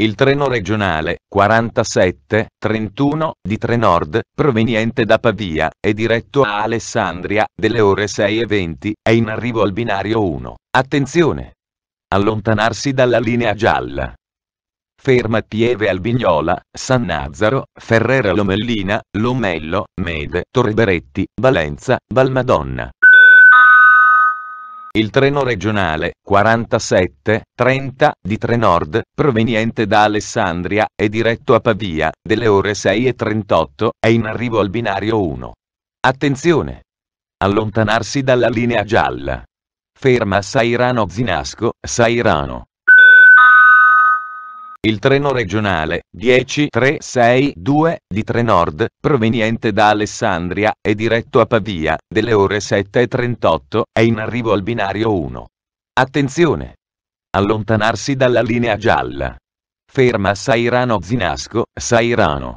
il treno regionale 47-31 di Trenord, proveniente da Pavia, è diretto a Alessandria, delle ore 6.20, è in arrivo al binario 1. Attenzione! Allontanarsi dalla linea gialla. Ferma Pieve Albignola, San Nazaro, Ferrera Lomellina, Lomello, Mede, Torberetti, Valenza, Valmadonna. Il treno regionale 47-30 di Trenord, proveniente da Alessandria è diretto a Pavia, delle ore 6.38, è in arrivo al binario 1. Attenzione! Allontanarsi dalla linea gialla. Ferma Sairano Zinasco, Sairano. Il treno regionale 10362 di Trenord, proveniente da Alessandria e diretto a Pavia, delle ore 7.38, è in arrivo al binario 1. Attenzione! Allontanarsi dalla linea gialla. Ferma Sairano Zinasco, Sairano.